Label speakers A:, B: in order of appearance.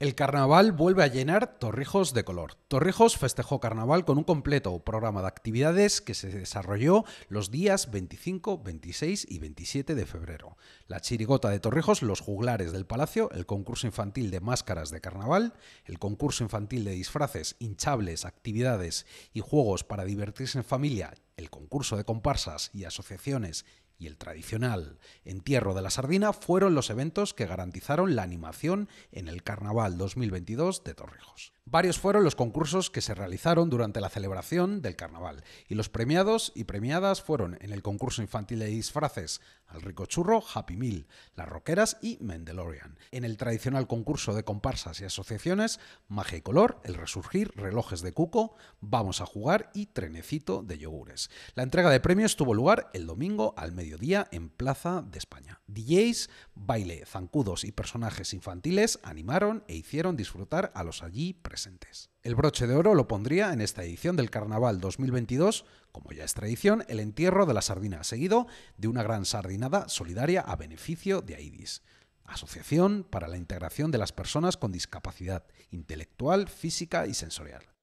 A: El carnaval vuelve a llenar
B: Torrijos de color. Torrijos festejó carnaval con un completo programa de actividades que se desarrolló los días 25, 26 y 27 de febrero. La chirigota de Torrijos, los juglares del palacio, el concurso infantil de máscaras de carnaval, el concurso infantil de disfraces, hinchables, actividades y juegos para divertirse en familia, el concurso de comparsas y asociaciones y el tradicional entierro de la sardina fueron los eventos que garantizaron la animación en el Carnaval 2022 de Torrijos. Varios fueron los concursos que se realizaron durante la celebración del carnaval y los premiados y premiadas fueron en el concurso infantil de disfraces Al Rico Churro, Happy Meal, Las Roqueras y Mendelorian. En el tradicional concurso de comparsas y asociaciones Magia y Color, El Resurgir, Relojes de Cuco, Vamos a Jugar y Trenecito de Yogures. La entrega de premios tuvo lugar el domingo al mediodía día en Plaza de España. DJs, baile, zancudos y personajes infantiles animaron e hicieron disfrutar a los allí presentes. El broche de oro lo pondría en esta edición del Carnaval 2022, como ya es tradición, el entierro de la sardina, seguido de una gran sardinada solidaria a beneficio de Aidis. Asociación para la Integración de las Personas con Discapacidad Intelectual,
A: Física y Sensorial.